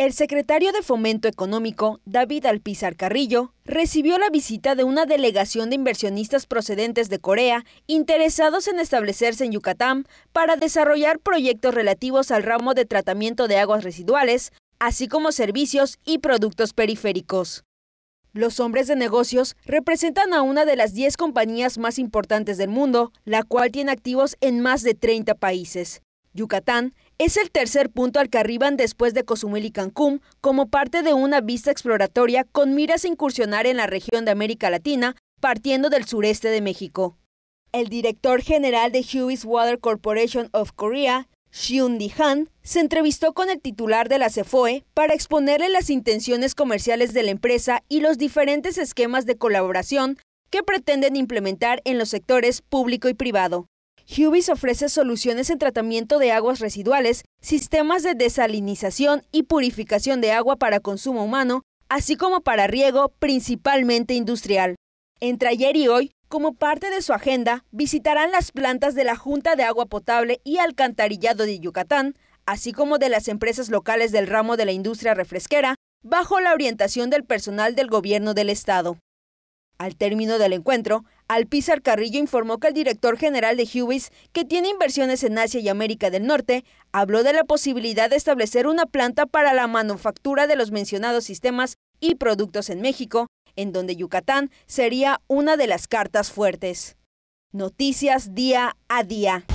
El secretario de Fomento Económico, David Alpizar Carrillo, recibió la visita de una delegación de inversionistas procedentes de Corea interesados en establecerse en Yucatán para desarrollar proyectos relativos al ramo de tratamiento de aguas residuales, así como servicios y productos periféricos. Los hombres de negocios representan a una de las 10 compañías más importantes del mundo, la cual tiene activos en más de 30 países. Yucatán es el tercer punto al que arriban después de Cozumel y Cancún como parte de una vista exploratoria con miras a incursionar en la región de América Latina partiendo del sureste de México. El director general de Hughes Water Corporation of Korea, Di Han, se entrevistó con el titular de la CFOE para exponerle las intenciones comerciales de la empresa y los diferentes esquemas de colaboración que pretenden implementar en los sectores público y privado. Hubis ofrece soluciones en tratamiento de aguas residuales, sistemas de desalinización y purificación de agua para consumo humano, así como para riego, principalmente industrial. Entre ayer y hoy, como parte de su agenda, visitarán las plantas de la Junta de Agua Potable y Alcantarillado de Yucatán, así como de las empresas locales del ramo de la industria refresquera, bajo la orientación del personal del gobierno del estado. Al término del encuentro, Alpizar Carrillo informó que el director general de Hewis, que tiene inversiones en Asia y América del Norte, habló de la posibilidad de establecer una planta para la manufactura de los mencionados sistemas y productos en México, en donde Yucatán sería una de las cartas fuertes. Noticias día a día.